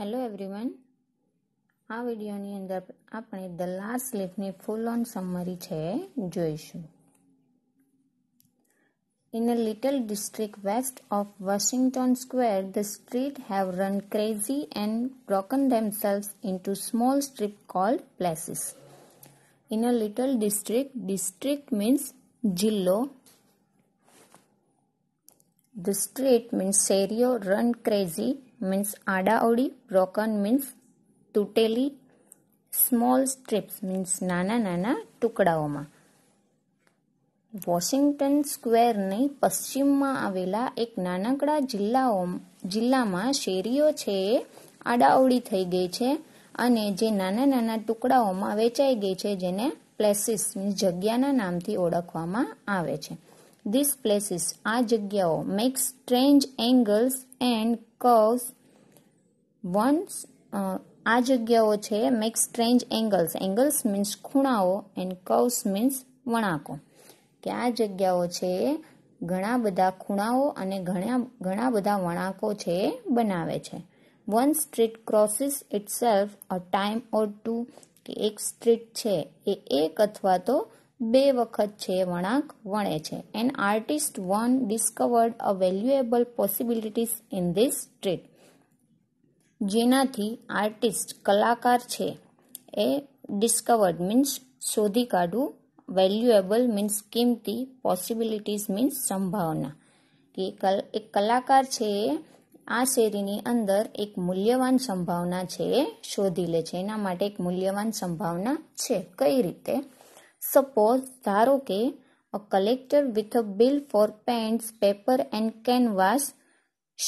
Hello everyone આ વિડીયોની અંદર આપણે ધ લાસ્ટ લીફની ફૂલ ઓન સમરી છે જોઈશું in a little district west of Washington square the street have run crazy and broken themselves into small strip called places in a little district district means જિલ્લો the street means શેરીઓ run crazy means આડાઅવળી broken means તૂટેલી small strips means નાના નાના ટુકડાઓમાં Washington સ્ક્વેરની પશ્ચિમમાં આવેલા એક નાનકડા જિલ્લાઓ જિલ્લામાં શેરીઓ છે એ આડાઅવળી થઈ ગઈ છે અને જે નાના નાના ટુકડાઓમાં વેચાઈ ગઈ છે જેને પ્લેસીસ મીન્સ જગ્યાના નામથી ઓળખવામાં આવે છે ધીસ પ્લેસીસ આ જગ્યાઓ make strange angles and curves once આ જગ્યાઓ છે make strange angles angles means ખૂણાઓ એન્ડ કવ્સ મીન્સ વણાકો કે આ જગ્યાઓ છે ઘણા બધા ખૂણાઓ અને ઘણા ઘણા બધા વણાકો છે બનાવે છે one street crosses itself a time or two કે એક સ્ટ્રીટ છે એ એક અથવા તો બે વખત છે વળાંક વણે છે an artist one discovered a valuable possibilities in this street જેનાથી આર્ટિસ્ટ કલાકાર છે એ ડિસ્કવર્ડ મીન્સ શોધી કાઢવું વેલ્યુએબલ મીન્સ કિંમતી પોસિબિલિટીઝ મીન્સ સંભાવના કે એક કલાકાર છે એ આ શેરીની અંદર એક મૂલ્યવાન સંભાવના છે એ શોધી લે છે એના માટે એક મૂલ્યવાન સંભાવના છે કઈ રીતે Suppose ધારો કે a collector with a bill for pens, paper and canvas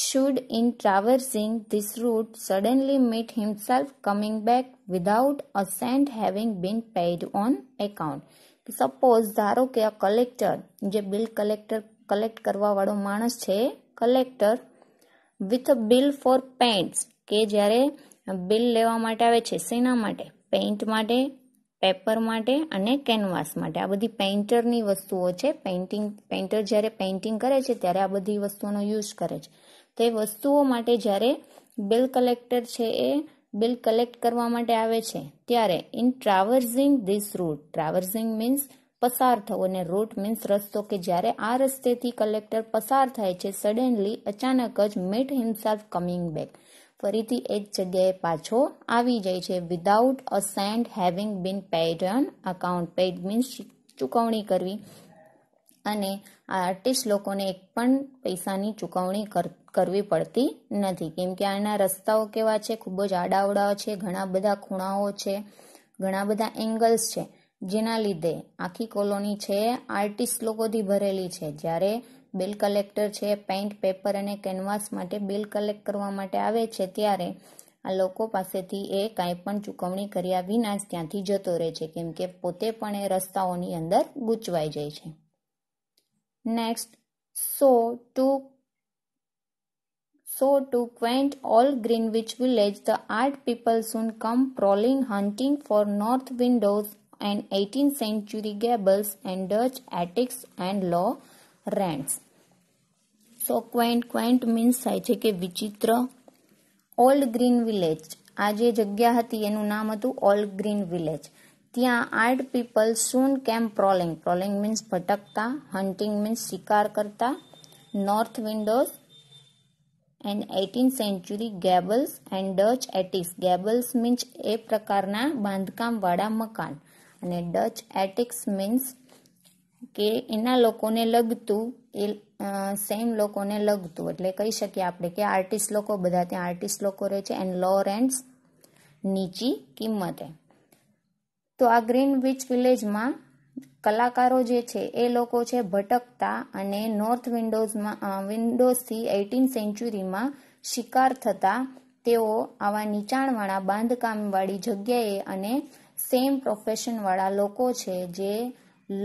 should in traversing this route suddenly meet himself coming back without a cent having been paid on account. Suppose ધારો કે આ કલેક્ટર જે bill collector collect કરવાવાળો માણસ છે collector with bill for paints કે જ્યારે bill લેવા માટે આવે છે શેના માટે પેઇન્ટ માટે પેપર માટે અને કેનવાસ માટે આ બધી પેઇન્ટરની વસ્તુઓ છે પેઇન્ટિંગ પેઇન્ટર જ્યારે પેઇન્ટિંગ કરે છે ત્યારે આ બધી વસ્તુઓનો યુઝ કરે છે તો એ વસ્તુઓ માટે જ્યારે બિલ કલેક્ટર છે એ બિલ કલેક્ટ કરવા માટે આવે છે ત્યારે in traversing this route traversing means પસાર થવો અને રૂટ મીન્સ રસ્તો કે જ્યારે આ રસ્તેથી કલેક્ટર પસાર થાય છે સડનલી અચાનક જ મીટ હિમસેલ્ફ કમિંગ બેક ફરીથી એક જગ્યાએ પાછો આવી જાય છે without a cent having been paid on account paid means ચૂકવણી કરવી અને આ આર્ટિસ્ટ લોકોને એક પણ પૈસાની ચૂકવણી કરવી પડતી નથી કેમ કે આના રસ્તાઓ કેવા છે ખૂબ જ આડાવડાઓ છે ઘણા બધા ખૂણાઓ છે ઘણા બધા એંગલ્સ છે જેના લીધે આખી કોલોની છે આર્ટિસ્ટ લોકોથી ભરેલી છે જ્યારે બિલ કલેક્ટર છે પેઇન્ટ પેપર અને કેનવાસ માટે બિલ કલેક્ટ કરવા માટે આવે છે ત્યારે આ લોકો પાસેથી એ કાંઈ પણ ચૂકવણી કર્યા વિના જ ત્યાંથી જતો રહે છે કેમ કે પોતે પણ એ રસ્તાઓની અંદર ગૂંચવાઈ જાય છે next so to So to quaint all Greenwich village, the art people soon come prowling hunting for north windows and 18th century gables and Dutch attics and law rants. So quaint, quaint means થાય છે કે વિચિત્ર old green village આ જે જગ્યા હતી એનું નામ હતું ઓલ્ડ ગ્રીન વિલેજ ત્યાં art people soon came prowling prowling means ભટકતા હન્ટિંગ મીન્સ શિકાર કરતા north windows and eighteen century gables and Dutch attics gables means એ પ્રકારના બાંધકામવાળા મકાન અને ડચ એટિક્સ મીન્સ કે એના લોકોને લગતું એ સેમ લોકોને લગતું એટલે કહી શકીએ આપણે કે આર્ટિસ્ટ લોકો બધા ત્યાં આર્ટિસ્ટ લોકો રહે છે એન્ડ લો રેન્ટ્સ નીચી કિંમતે તો આ ગ્રીન વિચ વિલેજમાં કલાકારો જે છે એ લોકો છે ભટકતા અને નોર્થ વિન્ડોઝમાં વિન્ડોઝથી એઇટીન સેન્ચુરીમાં શિકાર થતા તેઓ આવા નીચાણવાળા બાંધકામવાળી જગ્યાએ અને સેમ પ્રોફેશનવાળા લોકો છે જે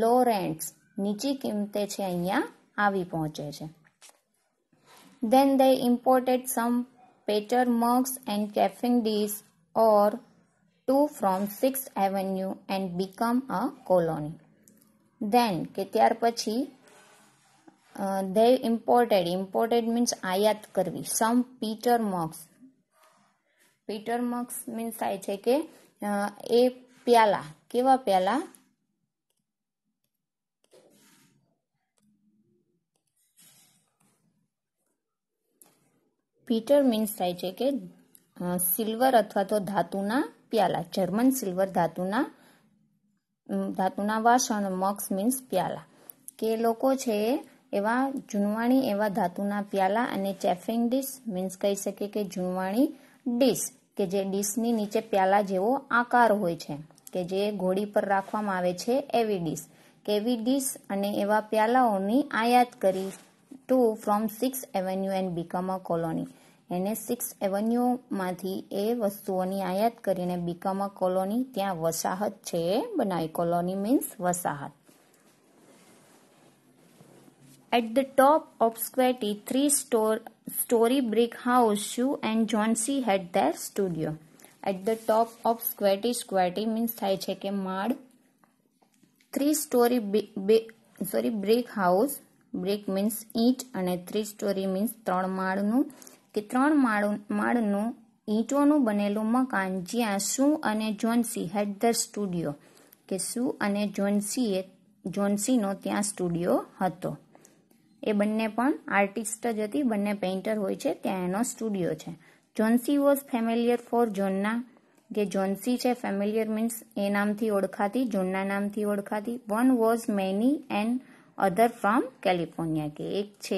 લો રેન્ટ્સ નીચી કિંમતે છે અહીંયા આવી પહોંચે છે then they imported some paper mugs and caffeine dishes or two from 6th avenue and become a colony then કે ત્યાર પછી they imported imported means આયાત કરવી some peter mugs peter mugs means થાય છે કે એ પ્યાલા કેવા પ્યાલા પીટર મીન્સ થાય છે કે સિલ્વર અથવા તો ધાતુના પ્યાલા જર્મન સિલ્વર ધાતુના ધાતુના વાસણ મક્સ મીન્સ પ્યાલા કે લોકો છે એવા જૂનવાણી એવા ધાતુના પ્યાલા અને ચેફિંગ ડીશ મીન્સ કહી શકીએ કે જૂનવાણી ડીશ કે જે ડીશની નીચે પ્યાલા જેવો આકાર હોય છે કે જે ઘોડી પર રાખવામાં આવે છે એવી ડીશ કેવી ડીશ અને એવા પ્યાલાઓની આયાત કરી to from six Avenue and become a colony એને સિક્સ એવન્યુમાંથી એ વસ્તુઓની આયાત કરીને બીકમ અ કોલોની ત્યાં વસાહત છે બનાવી કોલોની મીન્સ વસાહત at the top of squatty three store story brick house Sue and Johnsy had their studio at the top of squatty squatty means થાય છે કે માળ three story sorry brick house brick means ઈંટ અને three story means ત્રણ માળનું કે ત્રણ માળ માળનું ઈંટોનું બનેલું મકાન જ્યાં સુ અને જોન્સી હેડ ધ સ્ટુડિયો કે સુ અને જોન્સીએ જોન્સીનો ત્યાં સ્ટુડિયો હતો એ બંને પણ આર્ટિસ્ટ જ હતી બંને પેઇન્ટર હોય છે ત્યાં એનો સ્ટુડિયો છે જોન્સી વોઝ ફેમિલિયર ફોર જોનના કે જોન્સી છે ફેમિલિયર મીન્સ એ નામથી ઓળખાતી જોનના નામથી ઓળખાતી one was Maine and other from California કે એક છે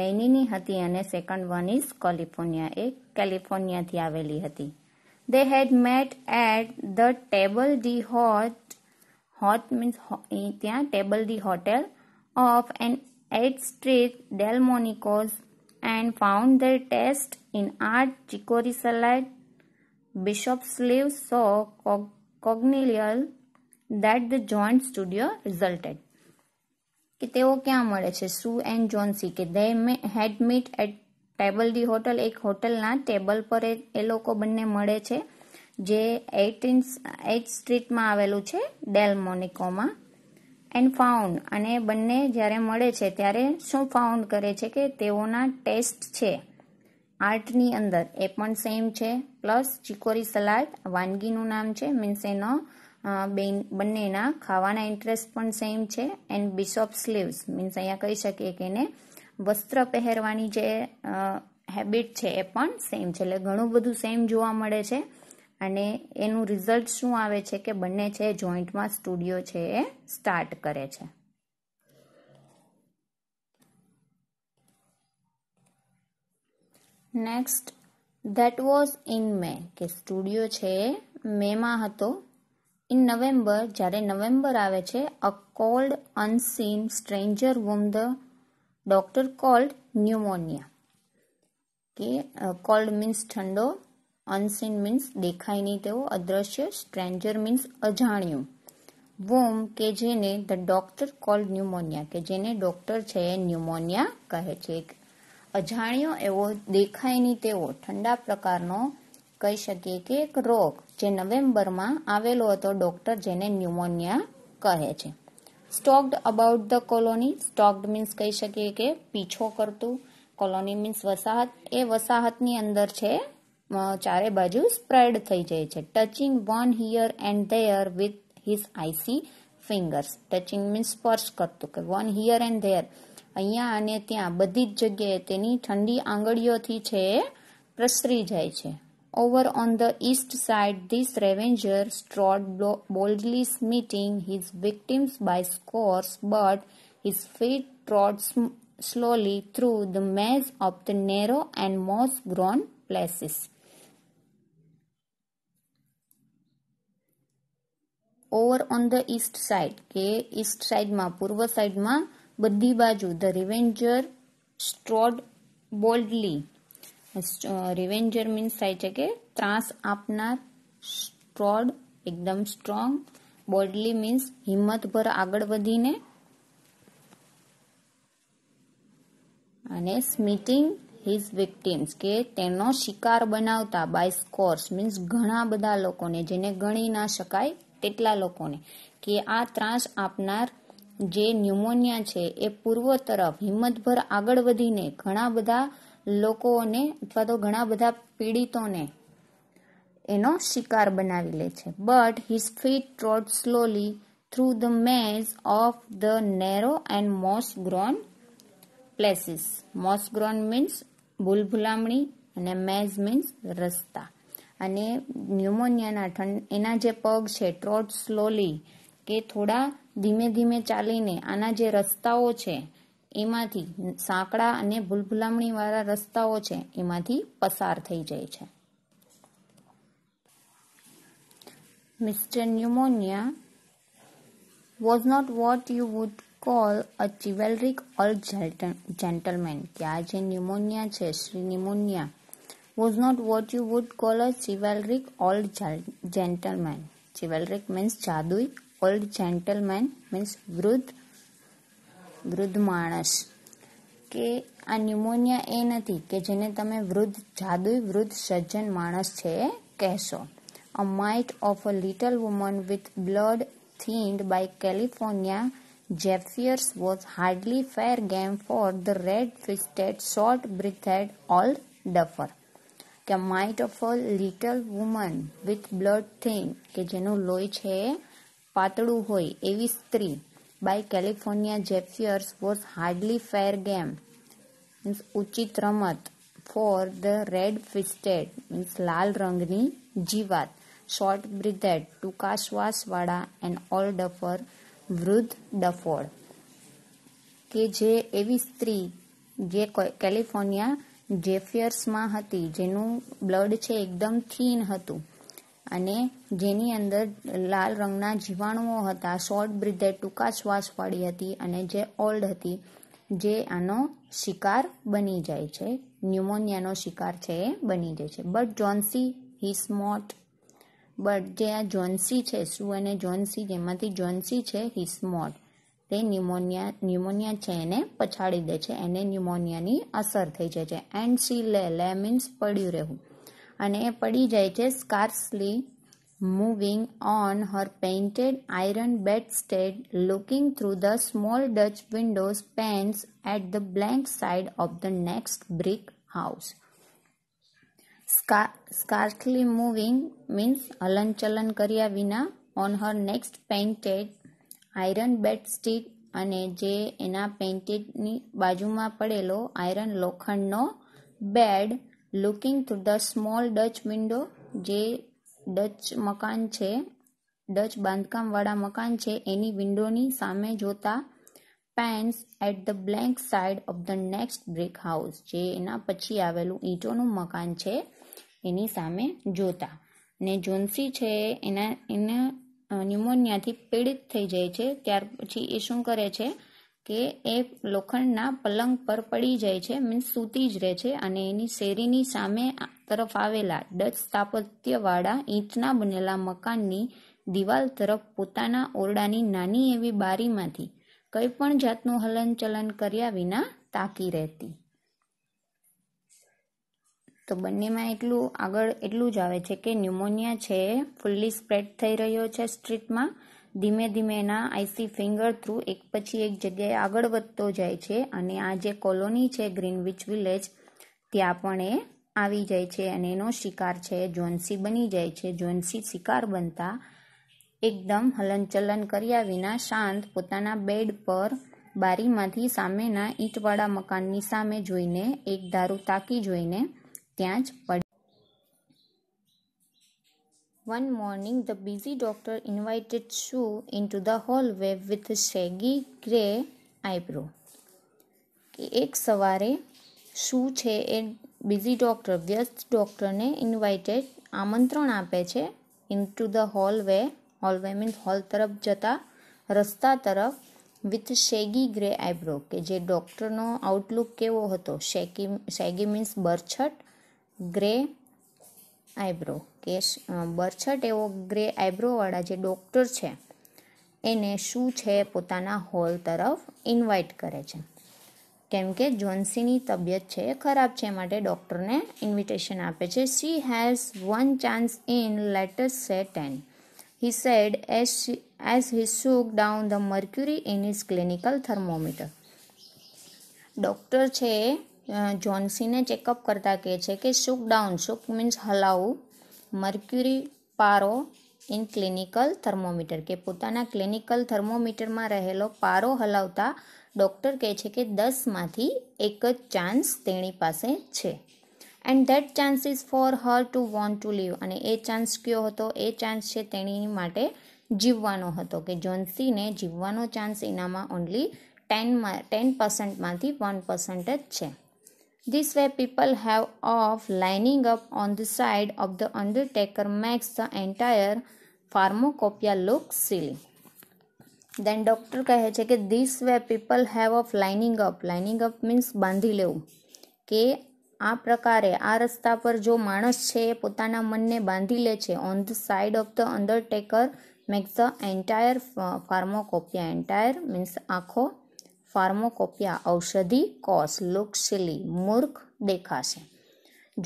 મેનીની હતી અને સેકન્ડ વન ઇઝ કોલિફોર્નિયા એ કેલિફોર્નિયાથી આવેલી હતી they had met at the table d hote hote means ત્યાં table d hotel of an eighth street Delmonico's and found the taste in art chicory salad bishop sleeve so congenial that the joint studio resulted. કે તેઓ ક્યાં મળે છે સુ and Johnsy કે they had meet at table d hotel એક હોટલના table પર એ લોકો બંને મળે છે જે એટીન એટ સ્ટ્રીટમાં આવેલું છે ડેલ મોનિકોમાં એન્ડ ફાઉન્ડ અને બંને જ્યારે મળે છે ત્યારે શું ફાઉન્ડ કરે છે કે તેઓના ટેસ્ટ છે આર્ટની અંદર એ પણ સેમ છે પ્લસ ચિકોરી સલાડ વાનગીનું નામ છે મીન્સ એનો બેન બંનેના ખાવાના ઇન્ટરેસ્ટ પણ સેમ છે એન્ડ બિશોપ સ્લીવ્સ મીન્સ અહીંયા કહી શકીએ કે એને વસ્ત્ર પહેરવાની જે હેબિટ છે એ પણ સેમ છે એટલે ઘણું બધું સેમ જોવા મળે છે અને એનું રિઝલ્ટ શું આવે છે કે બંને છે જોઈન્ટમાં સ્ટુડિયો છે એ સ્ટાર્ટ કરે છે next that was in May કે સ્ટુડિયો છે એ મેમાં હતો ઇન નવેમ્બર જ્યારે નવેમ્બર આવે છે a cold unseen stranger whom the doctor called pneumonia કે કોલ્ડ મીન્સ ઠંડો અનસીન મીન્સ દેખાય નહીં તેવો અદ્રશ્ય સ્ટ્રેન્જર મીન્સ અજાણ્યું વોમ કે જેને ધ ડોક્ટર કોલ્ડ ન્યુમોનિયા કે જેને ડોક્ટર છે એ ન્યુમોનિયા કહે છે એક અજાણ્યો એવો દેખાય નહીં તેવો ઠંડા પ્રકારનો કહી શકીએ કે એક રોગ જે નવેમ્બરમાં આવેલો હતો ડૉક્ટર જેને ન્યુમોનિયા કહે છે stalked about the colony stalked means કહી શકીએ કે પીછો કરતું કોલોની મીન્સ વસાહત એ વસાહતની અંદર છે ચારે બાજુ સ્પ્રેડ થઈ જાય છે touching one here and there with his icy fingers touching means સ્પર્શ કરતું કે વન હિયર એન્ડ ધેર અહીંયા અને ત્યાં બધી જ જગ્યાએ તેની ઠંડી આંગળીઓથી છે પ્રસરી જાય છે Over on the east side, this Revenger strode boldly, smiting his victims by scores, but his feet trod slowly through the maze of the narrow and moss grown places. Over on the east side, કે east side માં side સાઈડમાં બધી baju the revenger strode boldly. Revenger means થાય છે કે ત્રાસ આપનાર સ્ટ્રોડ એકદમ સ્ટ્રોંગ બોડલી મીન્સ હિંમતભર આગળ વધીને અને સ્મિટિંગ હિઝ વિક્ટિમ્સ કે તેનો શિકાર બનાવતા બાય સ્કોર્સ મીન્સ ઘણા બધા લોકોને જેને ગણી ના શકાય તેટલા લોકોને કે આ ત્રાસ આપનાર જે ન્યુમોનિયા છે એ પૂર્વ તરફ હિંમતભર આગળ વધીને ઘણા બધા લોકોને અથવા તો ઘણા બધા પીડિતોને એનો શિકાર બનાવી લે છે but his feet trot slowly through the maze of the narrow and moss grown places moss grown means ભૂલભુલામણી અને મેઝ મીન્સ રસ્તા અને ન્યુમોનિયાના ઠંડ એના જે પગ છે ટ્રોટ સ્લોલી કે થોડા ધીમે ધીમે ચાલીને આના જે રસ્તાઓ છે એમાંથી સાંકડા અને ભૂલભુલામણીવાળા રસ્તાઓ છે એમાંથી પસાર થઈ જાય છે mister Pneumonia was not what you would call a chivalric old gentleman કે આ જે ન્યુમોનિયા છે Shri Pneumonia was not what you would call a chivalric old gentleman chivalric means જાદુઈ ઓલ્ડ જેન્ટલમેન મીન્સ વૃદ્ધ વૃદ્ધ માણસ કે આ ન્યુમોનિયા એ નથી કે જેને તમે વૃદ્ધ જાદુઈ વૃદ્ધ સજ્જન માણસ છે કહેશો a mite of a little woman with blood thinned by California zephyrs was hardly fair game for the red fisted short breathed old duffer કે mite of a little woman with blood thin કે જેનું લોહી છે પાતળું હોય એવી સ્ત્રી by California Jaffers was hardly fair game. Means ઉચિત રમત for the red fisted means લાલ રંગની જીવાત short breathed ટૂંકા શ્વાસવાળા and all duffer વૃદ્ધ ડફોડ કે જે એવી સ્ત્રી જે કેલિફોર્નિયા જેફિયર્સમાં હતી જેનું બ્લડ છે એકદમ થીન હતું અને જેની અંદર લાલ રંગના જીવાણુઓ હતા શોર્ટ બ્રિધે ટૂંકા શ્વાસવાળી હતી અને જે ઓલ્ડ હતી જે આનો શિકાર બની જાય છે ન્યુમોનિયાનો શિકાર છે એ બની જાય છે બટ જોન્સી હી સ્મોટ બટ જે આ જોન્સી છે સુ અને જોન્સી જેમાંથી જોન્સી છે હી સ્મોટ તે ન્યુમોનિયા ન્યુમોનિયા છે એને પછાડી દે છે એને ન્યુમોનિયાની અસર થઈ જાય છે એન્ડ સી લે લે મીન્સ પડ્યું રહેવું અને એ પડી જાય છે scarcely moving on her painted iron bedstead looking through the small Dutch windows panes at the blank side of the next brick house scarcely moving means હલનચલન કર્યા વિના on her next painted iron bed bedstead અને જે એના પેઇન્ટેડની બાજુમાં પડેલો iron લોખંડનો bed looking through the small Dutch window જે ડચ મકાન છે ડચ બાંધકામવાળા મકાન છે એની વિન્ડોની સામે જોતા panes at the blank side of the next brick house જે એના પછી આવેલું ઈંટોનું મકાન છે એની સામે જોતા ને જોન્સી છે એના એને ન્યુમોનિયાથી પીડિત થઈ જાય છે ત્યાર પછી એ શું કરે છે કે એ લોખંડના પલંગ પર પડી જાય છે મીન્સ સૂતી જ રહે છે અને એની શેરીની સામે તરફ આવેલા ડચ સ્થાપત્યવાળા ઈંટના બનેલા મકાનની દિવાલ તરફ પોતાના ઓરડાની નાની એવી બારીમાંથી કંઈ પણ જાતનું હલનચલન કર્યા વિના તાકી રહેતી તો બંનેમાં એટલું આગળ એટલું જ આવે છે કે ન્યુમોનિયા છે ફૂલ્લી સ્પ્રેડ થઈ રહ્યો છે સ્ટ્રીટમાં ધીમે ધીમે એના આઈસી ફિંગર થ્રુ એક પછી એક જગ્યાએ આગળ વધતો જાય છે અને આ જે કોલોની છે ગ્રીનવિચ વિલેજ ત્યાં પણ એ આવી જાય છે અને એનો શિકાર છે જોન્સી બની જાય છે જોન્સી શિકાર બનતા એકદમ હલનચલન કર્યા વિના શાંત પોતાના બેડ પર બારીમાંથી સામેના ઈંટવાળા મકાનની સામે જોઈને એક દારૂ તાકી જોઈને ત્યાં જ પડે One morning, the busy doctor invited Shu into the hallway with shaggy grey eyebrow. કે એક સવારે શું છે એ બિઝી ડૉક્ટર વ્યસ્ત ડૉક્ટરને ઇન્વાઇટેડ આમંત્રણ આપે છે into the hallway hallway means hall તરફ જતા રસ્તા તરફ વિથ શેગી ગ્રે આઈબ્રો કે જે ડૉક્ટરનો આઉટલુક કેવો હતો શેકી શેગી મીન્સ બરછટ ગ્રે આઈબ્રો કેશ બરછટ એવો ગ્રે આઈબ્રોવાળા જે ડૉક્ટર છે એને શું છે પોતાના હોલ તરફ ઇન્વાઇટ કરે છે કેમ કે જોન્સીની તબિયત છે એ ખરાબ છે માટે ડૉક્ટરને ઇન્વિટેશન આપે છે she has one chance in let us say ten he said as, she, as he shook down the mercury in clinical thermometer doctor છે જોન્સીને ચેકઅપ કરતાં કહે છે કે શુક ડાઉન શુક મીન્સ હલાવવું મર્ક્યુરી પારો ઇન ક્લિનિકલ થર્મોમીટર કે પોતાના ક્લિનિકલ થર્મોમીટરમાં રહેલો પારો હલાવતા ડૉક્ટર કહે છે કે દસમાંથી એક જ ચાન્સ તેણી પાસે છે and that chance is for her to want to live અને એ ચાન્સ કયો હતો એ ચાન્સ છે તેણી માટે જીવવાનો હતો કે જોન્સીને જીવવાનો ચાન્સ એનામાં ઓનલી ટેનમાં ટેન પર્સન્ટમાંથી વન પર્સન્ટ જ છે This way people have of lining up on the side of the undertaker makes the entire pharmacopoeia look silly. Then doctor કહે છે કે this way people have of lining up lining up means બાંધી લેવું કે આ પ્રકારે આ રસ્તા પર જો માણસ છે એ પોતાના મનને બાંધી લે છે on the side of the undertaker makes the entire pharmacopoeia entire means આખો ફાર્મોકોપિયા ઔષધિ કોષ લુકસિલી મૂર્ખ દેખાશે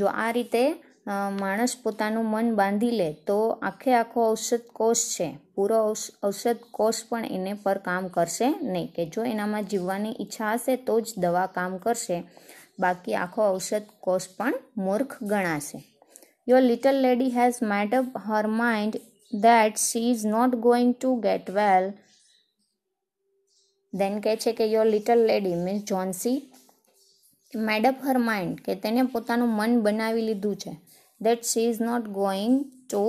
જો આ રીતે માણસ પોતાનું મન બાંધી લે તો આખે આખો ઔષધ કોષ છે પૂરો ઔષધ કોષ પણ એને પર કામ કરશે નહીં કે જો એનામાં જીવવાની ઈચ્છા હશે તો જ દવા કામ કરશે બાકી આખો ઔષધ કોષ પણ મૂર્ખ ગણાશે your little lady has made up her mind that she is not going to get well then કહે છે કે your little lady means Johnsy made up her mind કે તેને પોતાનું મન બનાવી લીધું છે that she is not going to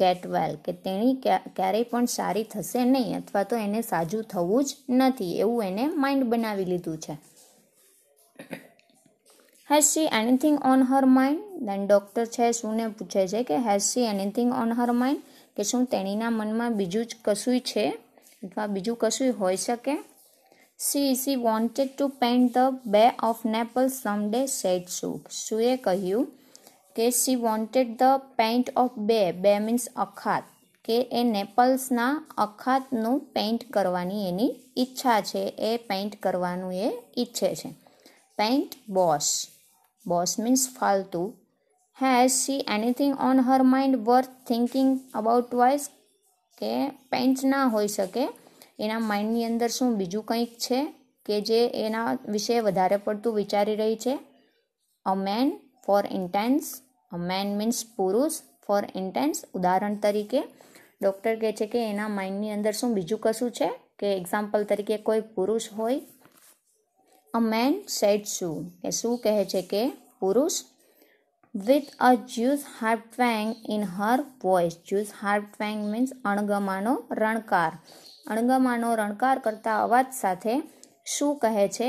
get well કે તેણી ક્યારેય પણ સારી થશે નહીં અથવા તો એને સાજું થવું જ નથી એવું એને માઇન્ડ બનાવી લીધું છે has she anything on her mind then doctor છે શુને પૂછે છે કે has she anything on her mind કે શું તેણીના મનમાં બીજું જ કશું છે અથવા બીજું કશું હોઈ શકે she she wanted to paint the Bay of Naples someday said શું શુએ કહ્યું કે she wanted the paint of bay bay means અખાત કે એ નેપલ્સના અખાતનું પેઇન્ટ કરવાની એની ઈચ્છા છે એ પેઇન્ટ કરવાનું એ ઈચ્છે છે પેઇન્ટ બોસ બોસ મીન્સ ફાલતુ has she anything on her mind worth thinking about twice કે પેન્ટ ના હોઈ શકે એના માઇન્ડની અંદર શું બીજું કંઈક છે કે જે એના વિશે વધારે પડતું વિચારી રહી છે a man for instance a man means પુરુષ ફોર ઇન્ટેન્સ ઉદાહરણ તરીકે ડૉક્ટર કહે છે કે એના માઇન્ડની અંદર શું બીજું કશું છે કે એક્ઝામ્પલ તરીકે કોઈ પુરુષ હોય અ મેન સેટ શું કે શું કહે છે કે પુરુષ with a Jew's harp twang in her voice Jew's harp twang means અણગમાનો રણકાર અણગમાનો રણકાર કરતા અવાજ સાથે શું કહે છે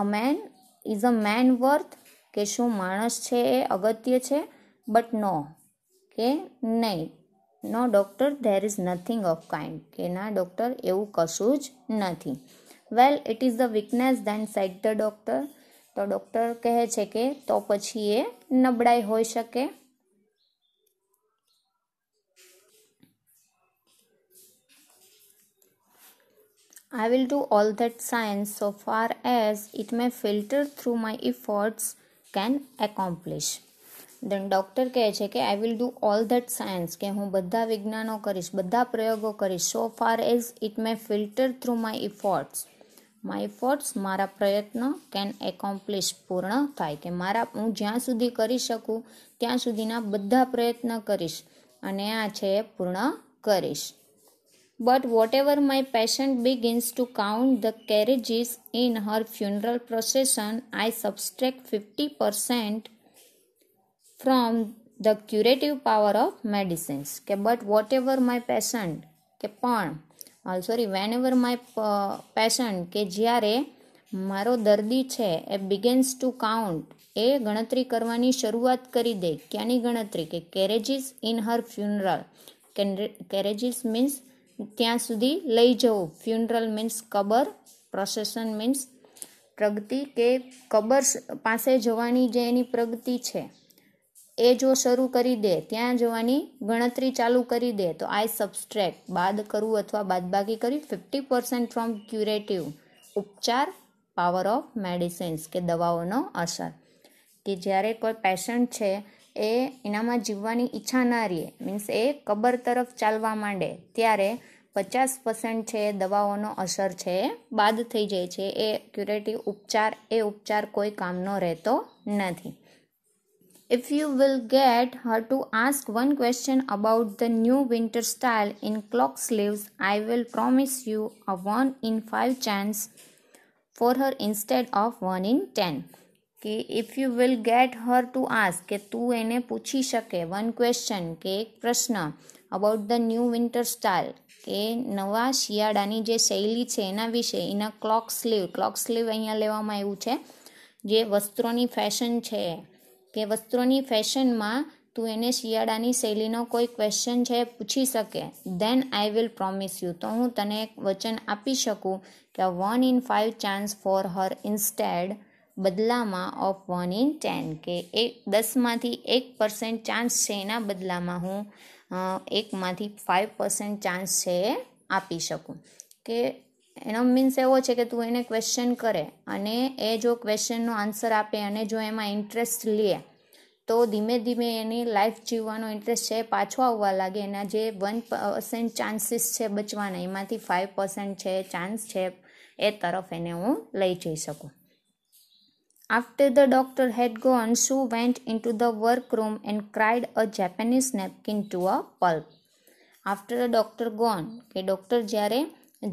a man is a man worth કે શું માણસ છે એ અગત્ય છે બટ નો કે નહીં no doctor there is nothing of kind કે ના ડૉક્ટર એવું કશું જ નથી well it is the weakness then said the doctor તો ડૉક્ટર કહે છે કે તો પછી એ નબળાઈ હોઈ શકે I will do all that science so far as it may filter through my efforts can accomplish then doctor કહે છે કે I will do all that science કે હું બધા વિજ્ઞાનો કરીશ બધા પ્રયોગો કરીશ so far as it may filter through my efforts my efforts મારા પ્રયત્નો કેન એકોમ્પ્લિશ પૂર્ણ થાય કે મારા હું જ્યાં સુધી કરી શકું ત્યાં સુધીના બધા પ્રયત્ન કરીશ અને આ છે પૂર્ણ કરીશ But whatever my patient begins to count the carriages in her funeral procession, I subtract 50% from the curative power of medicines. Okay, but whatever my patient, કે પણ sorry whenever my patient કે જ્યારે મારો દર્દી છે એ begins to count એ ગણતરી કરવાની શરૂઆત કરી દે ક્યાંની ગણતરી કે carriages in her funeral carriages means ત્યાં સુધી લઈ જવું ફ્યુનરલ મીન્સ કબર પ્રોસેસન મીન્સ પ્રગતિ કે કબર પાસે જવાની જે એની પ્રગતિ છે એ જો શરૂ કરી દે ત્યાં જવાની ગણતરી ચાલુ કરી દે તો આઈ સબસ્ટ્રેક્ટ બાદ કરવું અથવા બાદબાકી કરી ફિફ્ટી પર્સન્ટ ફ્રોમ ક્યુરેટિવ ઉપચાર પાવર ઓફ મેડિસિન્સ કે દવાઓનો અસર કે જ્યારે કોઈ પેશન્ટ છે એ એનામાં જીવવાની ઈચ્છા ના રહે મીન્સ એ કબર તરફ ચાલવા માંડે ત્યારે પચાસ પર્સન્ટ છે દવાઓનો અસર છે બાદ થઈ જાય છે એ ક્યુરેટિવ ઉપચાર એ ઉપચાર કોઈ કામનો રહેતો નથી if you will get her to ask one question about the new winter style in clock sleeves, I will promise you a 1 in 5 chance for her instead of 1 in 10. કે if you will get her to ask કે તું એને પૂછી શકે one question કે એક પ્રશ્ન about the new winter style કે નવા શિયાળાની જે શૈલી છે એના વિશે એના ક્લોક સ્લીવ ક્લોક સ્લીવ અહીંયા લેવામાં આવ્યું છે જે વસ્ત્રોની ફેશન છે કે વસ્ત્રોની ફેશનમાં તું એને શિયાળાની શૈલીનો કોઈ ક્વેશ્ચન છે પૂછી શકે then I will promise you તો હું તને એક વચન આપી શકું કે one in five chance for her instead બદલામાં ઓફ વન ઇન ટેન કે એક દસમાંથી એક પર્સન્ટ ચાન્સ છે એના બદલામાં હું એકમાંથી ફાઇવ પર્સન્ટ ચાન્સ છે એ આપી શકું કે એનો મીન્સ એવો છે કે તું એને ક્વેશ્ચન કરે અને એ જો ક્વેશ્ચનનો આન્સર આપે અને જો એમાં ઇન્ટરેસ્ટ લે તો ધીમે ધીમે એની લાઈફ જીવવાનો ઇન્ટરેસ્ટ છે પાછો આવવા લાગે એના જે વન પર્સન્ટ ચાન્સીસ છે બચવાના એમાંથી ફાઇવ પર્સન્ટ છે ચાન્સ છે એ તરફ એને હું લઈ જઈ શકું After the doctor had gone, Sue went into the workroom and cried a Japanese napkin to a pulp. After the doctor gone, કે ડૉક્ટર જ્યારે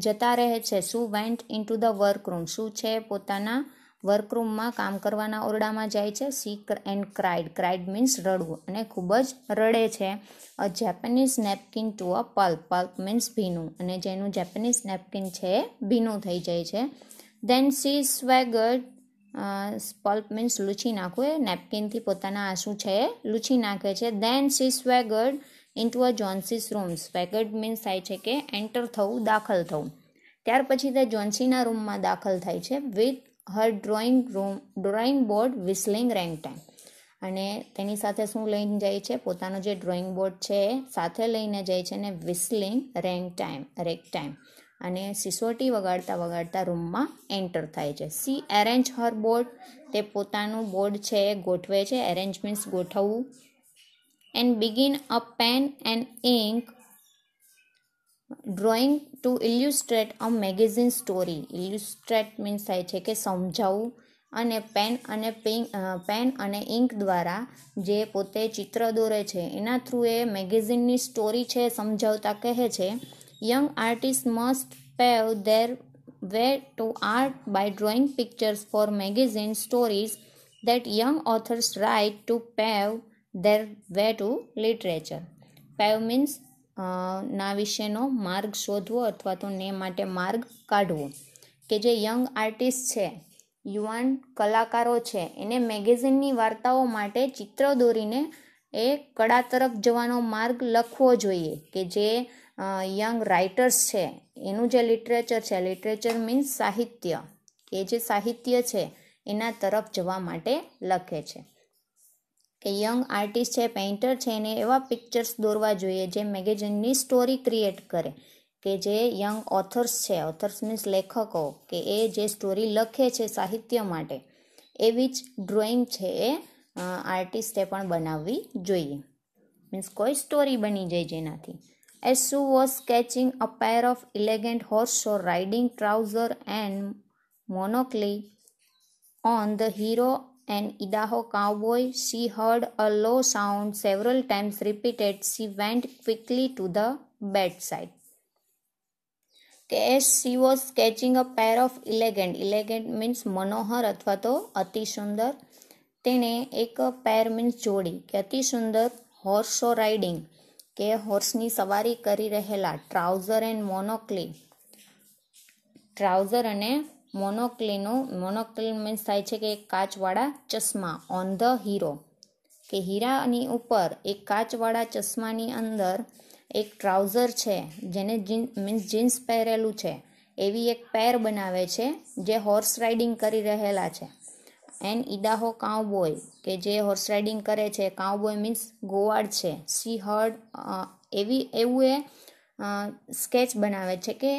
જતા રહે છે શું went into to the workroom શું છે પોતાના વર્કરૂમમાં કામ કરવાના ઓરડામાં જાય છે she and cried cried means રડવું અને ખૂબ જ રડે છે a Japanese napkin to a pulp pulp means ભીનું અને જેનું જેપનીઝ નેપકિન છે એ ભીનું થઈ જાય છે દેન સી સ્વેગર સ્પલ્પ મીન્સ લૂછી નાખવું એ નેપકિનથી પોતાના આંસુ છે એ લૂછી નાખે છે then she swaggered into a Johnsy's room swaggered means થાય છે કે એન્ટર થવું દાખલ થવું ત્યાર પછી તે જોન્સીના રૂમમાં દાખલ થાય છે with her drawing room drawing board whistling ragtime અને તેની સાથે શું લઈને જાય છે પોતાનો જે ડ્રોઈંગ બોર્ડ છે સાથે લઈને જાય છે ને whistling ragtime ragtime અને સિસોટી વગાડતા વગાડતા રૂમમાં એન્ટર થાય છે સી એરેન્જ હર બોર્ડ તે પોતાનું બોર્ડ છે એ ગોઠવે છે એરેન્જ મીન્સ ગોઠવવું and begin a pen and ink drawing to illustrate a magazine story illustrate means થાય છે કે સમજાવવું અને પેન અને પિંક પેન અને ઇંક દ્વારા જે પોતે ચિત્ર દોરે છે એના થ્રુ એ મેગેઝિનની સ્ટોરી છે સમજાવતા કહે છે young artists must pave their way to art by drawing pictures for magazine stories that young authors write to pave their way to literature pave means ના વિશેનો માર્ગ શોધવો અથવા તો ને માટે માર્ગ કાઢવો કે જે યંગ આર્ટિસ્ટ છે યુવાન કલાકારો છે એને મેગેઝિનની વાર્તાઓ માટે ચિત્ર દોરીને એ કળા તરફ જવાનો માર્ગ લખવો જોઈએ કે જે યંગ રાઇટર્સ છે એનું જે લિટરેચર છે લિટરેચર મીન્સ સાહિત્ય એ જે સાહિત્ય છે એના તરફ જવા માટે લખે છે કે યંગ આર્ટિસ્ટ છે પેઇન્ટર છે એને એવા પિક્ચર્સ દોરવા જોઈએ જે મેગેઝિનની સ્ટોરી ક્રિએટ કરે કે જે યંગ ઓથર્સ છે ઓથર્સ મીન્સ લેખકો કે એ જે સ્ટોરી લખે છે સાહિત્ય માટે એવી જ ડ્રોઈંગ છે એ આર્ટિસ્ટે પણ બનાવવી જોઈએ મીન્સ કોઈ સ્ટોરી બની જાય જેનાથી as Sue was catching a pair of elegant horseshoe riding trousers and monocle on the hero an Idaho cowboy, she heard a low sound several times repeated. She went quickly to the bedside. As she was catching a pair of elegant, elegant means મનોહર અથવા તો અતિ સુંદર તેણે એક પેર means જોડી કે અતિ સુંદર હોર્સો riding કે હોર્સની સવારી કરી રહેલા ટ્રાઉઝર એન્ડ મોનોક્લી ટ્રાઉઝર અને મોનોક્લીનું મોનોક્લીન મીન્સ થાય છે કે એક કાચવાળા ચશ્મા ઓન ધ હીરો કે હીરાની ઉપર એક કાચવાળા ચશ્માની અંદર એક ટ્રાઉઝર છે જેને જીન મીન્સ જીન્સ પહેરેલું છે એવી એક પેર બનાવે છે જે હોર્સ રાઇડિંગ કરી રહેલા છે એન ઇડાહો કાઉબોય કે જે હોર્સ રાઇડિંગ કરે છે કાઉબોય મીન્સ ગોવાળ છે સી હર્ડ એવી એવું એ સ્કેચ બનાવે છે કે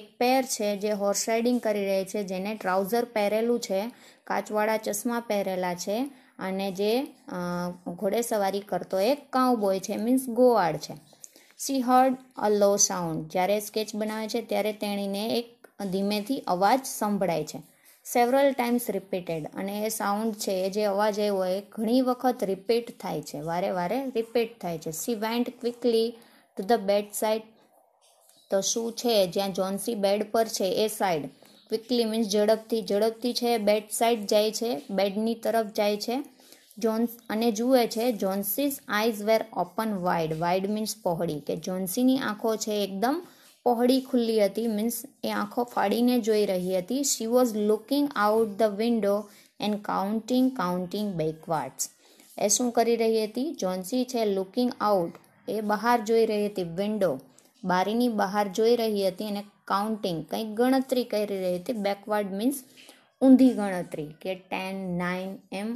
એક પેર છે જે હોર્સ રાઇડિંગ કરી રહી છે જેને ટ્રાઉઝર પહેરેલું છે કાચવાળા ચશ્મા પહેરેલા છે અને જે ઘોડેસવારી કરતો એક કાઉબોય છે મીન્સ ગોવાળ છે she heard a low sound જ્યારે સ્કેચ બનાવે છે ત્યારે તેણીને એક ધીમેથી અવાજ સંભળાય છે સેવરલ ટાઈમ્સ રિપીટેડ અને એ સાઉન્ડ છે એ જે અવાજ આવ્યો એ ઘણી વખત રિપીટ થાય છે વારે વારે રિપીટ થાય છે she went quickly to the bedside તો શું છે જ્યાં જોન્સી બેડ પર છે એ સાઈડ ક્વિકલી મીન્સ ઝડપથી ઝડપથી છે બેડ સાઇડ જાય છે બેડની તરફ જાય છે જોન્સ અને જુએ છે Johnsy's eyes were open wide wide means પહોળી કે જોન્સીની આંખો છે એકદમ પહોળી ખુલ્લી હતી મીન્સ એ આંખો ફાડીને જોઈ રહી હતી she was looking out the window and counting counting backwards એ શું કરી રહી હતી જોન્સી છે લુકિંગ આઉટ એ બહાર જોઈ રહી હતી વિન્ડો બારીની બહાર જોઈ રહી હતી અને કાઉન્ટિંગ કંઈક ગણતરી કરી રહી હતી બેકવર્ડ મીન્સ ઊંધી ગણતરી કે ટેન નાઇન એમ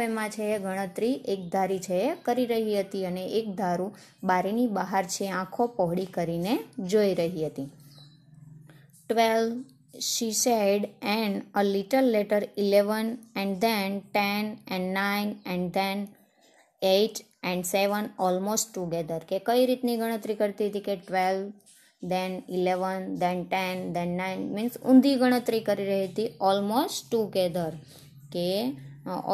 વેમાં છે એ ગણતરી એક ધારી છે એ કરી રહી હતી અને એક ધારું બારીની બહાર છે આંખો પહોળી કરીને જોઈ રહી હતી twelve she said and a little later eleven and then ten and nine and then eight and seven almost together કે કઈ રીતની ગણતરી કરતી હતી કે twelve then eleven then ten then nine means ઊંધી ગણતરી કરી રહી હતી ઓલમોસ્ટ ટુગેધર કે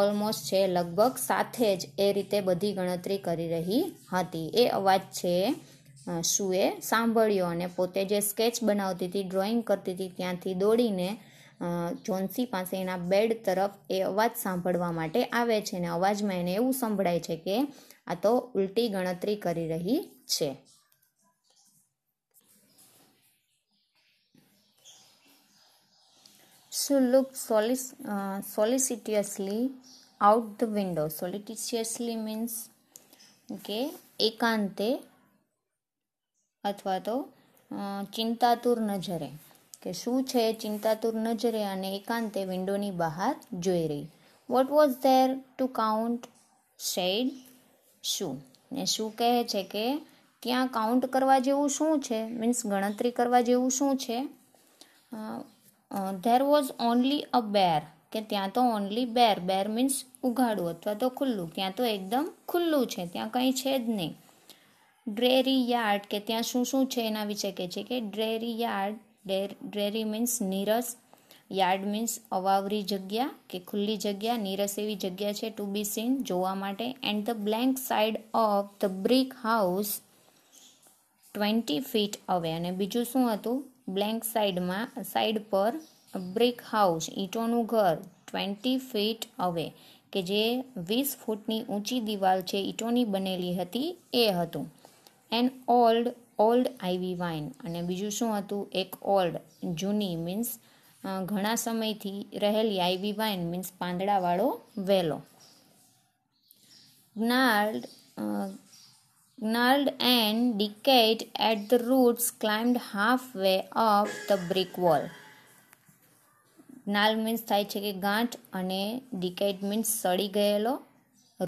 ઓલમોસ્ટ છે લગભગ સાથે જ એ રીતે બધી ગણતરી કરી રહી હતી એ અવાજ છે શુએ સાંભળ્યો અને પોતે જે સ્કેચ બનાવતી હતી ડ્રોઈંગ કરતી હતી ત્યાંથી દોડીને જોન્સી પાસે એના બેડ તરફ એ અવાજ સાંભળવા માટે આવે છે અને અવાજમાં એને એવું સંભળાય છે કે આ તો ઉલટી ગણતરી કરી રહી છે She looked solic- uh, solicitously out the window. Solicitously means કે એકાંતે અથવા તો uh, ચિંતાતુર નજરે કે શું છે ચિંતાતુર નજરે અને એકાંતે વિન્ડોની બહાર જોઈ રહી what was there to count શેડ શું ને શું કહે છે કે ત્યાં કાઉન્ટ કરવા જેવું શું છે મીન્સ ગણતરી કરવા જેવું શું છે uh, there was only a bare કે ત્યાં તો ઓનલી બેર બેર મીન્સ ઉઘાડું અથવા તો ખુલ્લું ત્યાં તો એકદમ ખુલ્લું છે ત્યાં કંઈ છે જ નહીં ડ્રેરી યાર્ડ કે ત્યાં શું શું છે એના વિશે કહે છે કે ડ્રેરી યાર્ડ ડેર ડ્રેરી મીન્સ નીરસ યાર્ડ મીન્સ અવાવરી જગ્યા કે ખુલ્લી જગ્યા નીરસ એવી જગ્યા છે ટુ બી સીન જોવા માટે and the blank side of the brick house twenty feet away અને બીજું શું હતું બ્લેન્ક સાઈડમાં સાઈડ પર બ્રિક હાઉસ ઈંટોનું ઘર ટ્વેન્ટી ફીટ અવે કે જે વીસ ફૂટની ઊંચી દિવાલ છે ઈંટોની બનેલી હતી એ હતું an old old ivy vine અને બીજું શું હતું એક ઓલ્ડ જૂની મીન્સ ઘણા સમયથી રહેલી આઈવી વાઇન મીન્સ પાંદડાવાળો વેલો જ્ઞાર્ડ gnarled and decayed at the roots, climbed halfway up the brick wall. Gnarled means થાય છે કે ગાંઠ અને decayed means સડી ગયેલો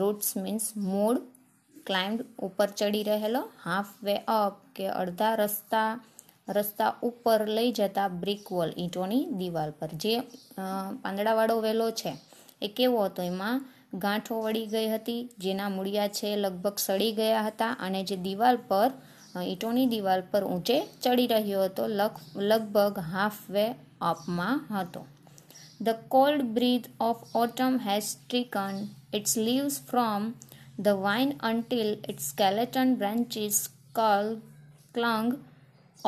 roots means મૂળ climbed ઉપર ચડી રહેલો halfway up કે અડધા રસ્તા રસ્તા ઉપર લઈ જતા બ્રિક વોલ ઈંટોની દિવાલ પર જે પાંદડાવાળો વેલો છે એ કેવો હતો એમાં ગાંઠો વળી ગઈ હતી જેના મૂળિયા છે લગભગ સડી ગયા હતા અને જે દિવાલ પર ઈંટોની દિવાલ પર ઊંચે ચડી રહ્યો હતો લગભગ હાફ વે અપમાં હતો the cold breath of autumn has stricken its leaves from the vine until its skeleton branches કલ clung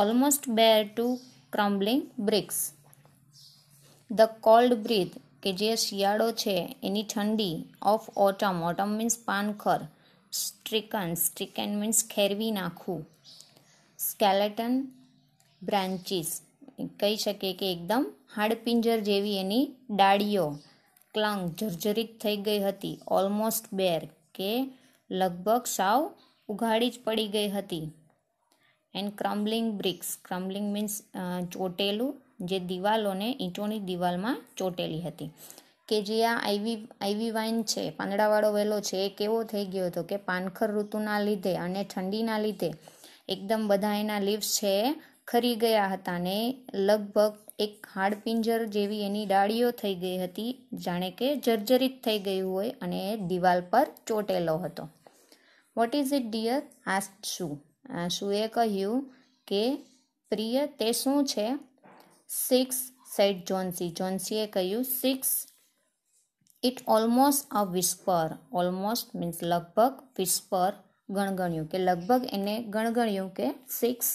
almost bare to crumbling bricks the cold breath કે જે શિયાળો છે એની ઠંડી ઓફ ઓટમ ઓટમ મીન્સ પાનખર સ્ટ્રિકન સ્ટ્રિકન means ખેરવી નાખવું સ્કેલેટન બ્રાન્ચીસ કહી શકીએ કે એકદમ હાડપિંજર જેવી એની ડાળીઓ ક્લંગ જર્જરિત થઈ ગઈ હતી ઓલમોસ્ટ બેર કે લગભગ સાવ ઉઘાડી જ પડી ગઈ હતી and crumbling bricks crumbling means ચોટેલું જે દિવાલોને ઈંટોની દિવાલમાં ચોટેલી હતી કે જે આ આઈવી આઈવી વાઇન છે પાંદડાવાળો વેલો છે એ કેવો થઈ ગયો હતો કે પાનખર ઋતુના લીધે અને ઠંડીના લીધે એકદમ બધા એના લીવ્સ છે ખરી ગયા હતા ને લગભગ એક હાડપિંજર જેવી એની ડાળીઓ થઈ ગઈ હતી જાણે કે જર્જરિત થઈ ગયું હોય અને એ દિવાલ પર ચોટેલો હતો what is it dear asked શું એ કહ્યું કે પ્રિય તે શું છે સિક્સ સેટ જોન્સી જોન્સીએ કહ્યું six in almost a whisper almost means લગભગ વિસ્પર ગણગણ્યું કે લગભગ એને ગણગણ્યું કે six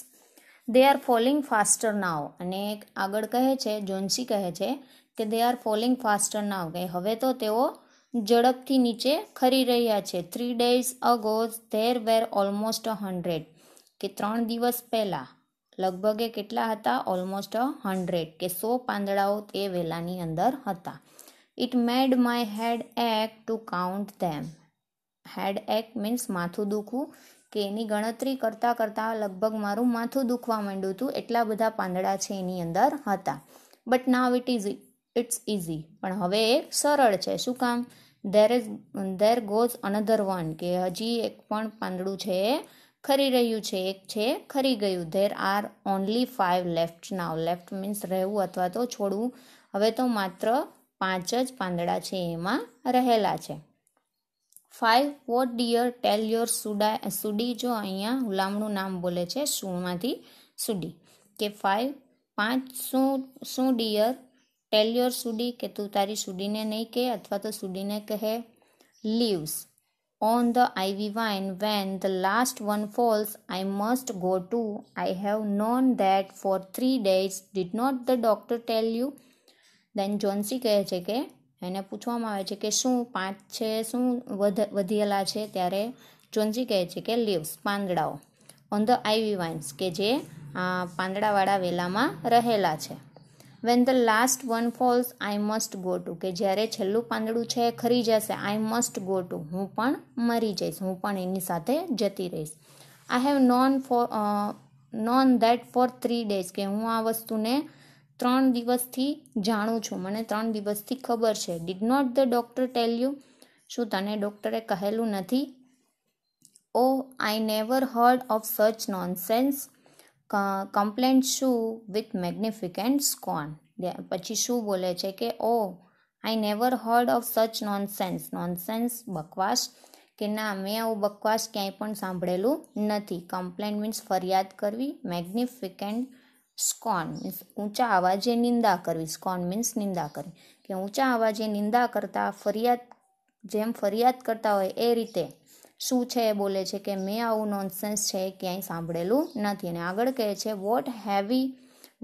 they are falling faster now અને એક આગળ કહે છે જોન્સી કહે છે કે they are falling faster now કે હવે તો તેઓ ઝડપથી નીચે ખરી રહ્યા છે three days ago there were almost a hundred કે ત્રણ દિવસ પહેલાં લગભગ એ કેટલા હતા ઓલમોસ્ટ હંડ્રેડ કે સો પાંદડાઓ તે વેલાની અંદર હતા ઇટ મેડ માય હેડ એક ટુ કાઉન્ટ ધેમ હેડ એક મીન્સ માથું દુખવું કે એની ગણતરી કરતાં કરતાં લગભગ મારું માથું દુખવા માંડ્યું હતું એટલા બધા પાંદડા છે એની અંદર હતા but now it is it's easy પણ હવે એ સરળ છે શું કામ there is there goes another one કે હજી એક પણ પાંદડું છે એ ખરી રહ્યું છે એક છે ખરી ગયું there are only five left now left means રહેવું અથવા તો છોડવું હવે તો માત્ર પાંચ જ પાંદડા છે એમાં રહેલા છે five what dear tell your સુડા સુડી જો અહીંયા હુલામણું નામ બોલે છે શુંમાંથી સુડી કે ફાઇવ પાંચ શું શું ડિયર ટેલ યોર સુડી કે તું તારી સુડીને નહીં કહે અથવા તો સુડીને કહે leaves on the ivy vine. When the last one falls, I must go too. I have known that for three days. Did not the doctor tell you? દેન જોન્સી કહે છે કે એને પૂછવામાં આવે છે કે શું પાંચ છે શું વધેલા છે ત્યારે જોન્સી કહે છે કે લીવ્સ પાંદડાઓ ઓન ધ આઈવી વાઇન્સ કે જે પાંદડાવાળા વેલામાં રહેલા છે when the last one falls I must go too કે જ્યારે છેલ્લું પાંદડું છે એ ખરી જશે આઈ મસ્ટ ગો ટુ હું પણ મરી જઈશ હું પણ એની સાથે જતી રહીશ I have known for known that for three days કે હું આ વસ્તુને ત્રણ દિવસથી જાણું છું મને ત્રણ દિવસથી ખબર છે did not the doctor tell you શું તને ડૉક્ટરે કહેલું નથી oh I never heard of such sense complaint શું વિથ મેગ્નિફિકન્ટ સ્કોન પછી શું બોલે છે કે oh I never heard of such nonsense nonsense બકવાસ કે ના મેં આવું બકવાસ ક્યાંય પણ સાંભળેલું નથી કમ્પ્લેન મીન્સ ફરિયાદ કરવી મેગ્નિફિકન્ટ સ્કોન મીન્સ ઊંચા અવાજે નિંદા કરવી સ્કોન મીન્સ નિંદા કરવી કે ઊંચા અવાજે નિંદા કરતાં ફરિયાદ જેમ ફરિયાદ કરતા હોય એ રીતે શું છે એ બોલે છે કે મેં આવું નોનસેન્સ છે ક્યાંય સાંભળેલું નથી અને આગળ કહે છે what heavy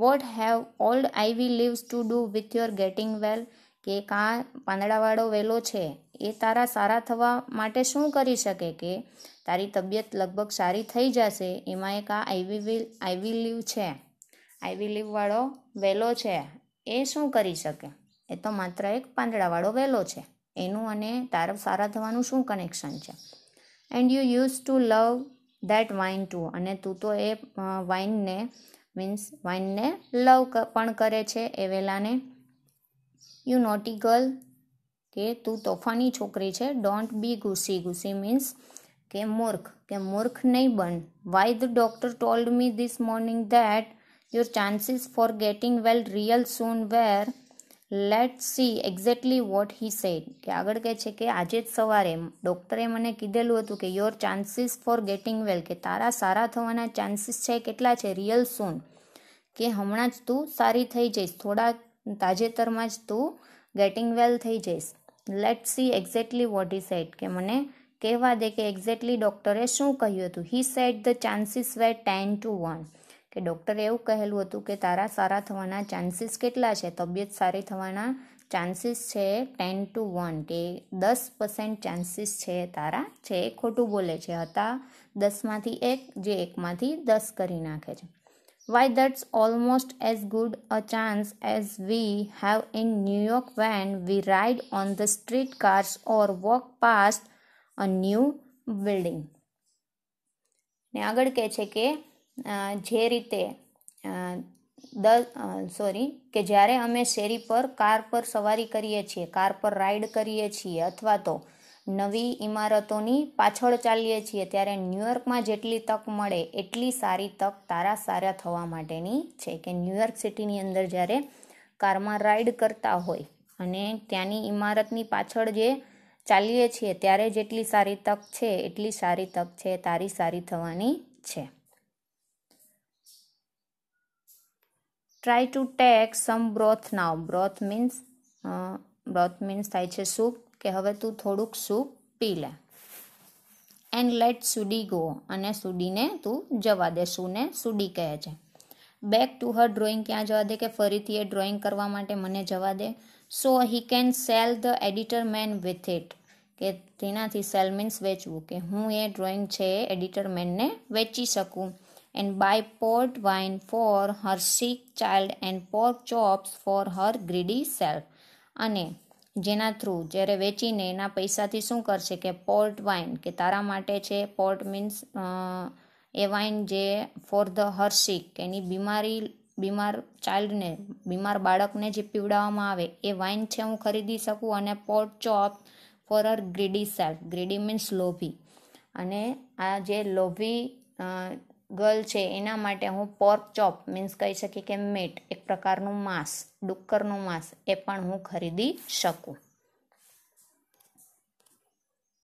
what have old ivy leaves to do with your getting well કે કાં પાંદડાવાળો વેલો છે એ તારા સારા થવા માટે શું કરી શકે કે તારી તબિયત લગભગ સારી થઈ જશે એમાં એક આ આઈવી વિલ આઈવી લીવ છે આઈવી લીવવાળો વેલો છે એ શું કરી શકે એ તો માત્ર એક પાંદડાવાળો વેલો છે એનું અને તારા સારા થવાનું શું કનેક્શન છે and you use to love that vine too અને તું તો એ વાઇનને મીન્સ વાઇનને લવ પણ કરે છે એ વેલાને યુ નોટી ગર્લ કે તું તોફાની છોકરી છે ડોન્ટ બી ગુસી ગુસી મીન્સ કે મૂર્ખ કે મૂર્ખ નહીં બન why the doctor told me this morning that your chances for getting well real soon were let see exactly what he said કે આગળ કહે છે કે આજે જ સવારે ડૉક્ટરે મને કીધેલું હતું કે your chances for getting well કે તારા સારા થવાના ચાન્સીસ છે કેટલા છે રિયલ સૂન કે હમણાં જ તું સારી થઈ જઈશ થોડા તાજેતરમાં જ તું ગેટિંગ વેલ થઈ જઈશ let see exactly what he said કે મને કહેવા દે કે એક્ઝેક્ટલી ડૉક્ટરે શું કહ્યું હતું he said the chances were ten to one કે ડૉક્ટરે એવું કહેલું હતું કે તારા સારા થવાના ચાન્સીસ કેટલા છે તબિયત સારી થવાના ચાન્સીસ છે ટેન ટુ વન કે દસ પર્સન્ટ ચાન્સીસ છે તારા છે એ ખોટું બોલે છે હતા દસમાંથી એક જે એકમાંથી દસ કરી નાખે છે why that's almost as good a chance as we have in New York when we ride on the street cars or walk past a new building ને આગળ કહે છે કે જે રીતે દ સોરી કે જ્યારે અમે શેરી પર કાર પર સવારી કરીએ છીએ કાર પર રાઈડ કરીએ છીએ અથવા તો નવી ઇમારતોની પાછળ ચાલીએ છીએ ત્યારે ન્યુયોર્કમાં જેટલી તક મળે એટલી સારી તક તારા સારા થવા માટેની છે કે ન્યૂયોર્ક સિટીની અંદર જ્યારે કારમાં રાઈડ કરતા હોય અને ત્યાંની ઇમારતની પાછળ જે ચાલીએ છીએ ત્યારે જેટલી સારી તક છે એટલી સારી તક છે તારી સારી થવાની છે try to take some broth now broth means broth means થાય છે સૂપ કે હવે તું થોડુંક સૂપ પી લે એન્ડ લેટ સુડી ગો અને સુડીને તું જવા દે સુને સુડી કહે છે બેક ટુ હર ડ્રોઈંગ ક્યાં જવા દે કે ફરીથી એ ડ્રોઈંગ કરવા માટે મને જવા દે so he can sell the editor man with it કે તેનાથી સેલ મીન્સ વેચવું કે હું એ ડ્રોઈંગ છે એડિટર મેનને વેચી શકું and buy port wine for her sick child and pork chops for her greedy self અને જેના થ્રુ જ્યારે વેચીને એના પૈસાથી શું કરશે કે પોર્ટ વાઇન કે તારા માટે છે પોર્ટ મીન્સ એ વાઇન જે ફોર ધ હર્સિક એની બીમારી બીમાર ચાઇલ્ડને બીમાર બાળકને જે પીવડાવવામાં આવે એ વાઇન છે હું ખરીદી શકું અને port chop for her greedy self greedy means લોભી અને આ જે લોભી ગર્લ છે એના માટે હું પોર્ક ચોપ મીન્સ કહી શકીએ કે મેટ એક પ્રકારનું માંસ ડુક્કરનું માંસ એ પણ હું ખરીદી શકું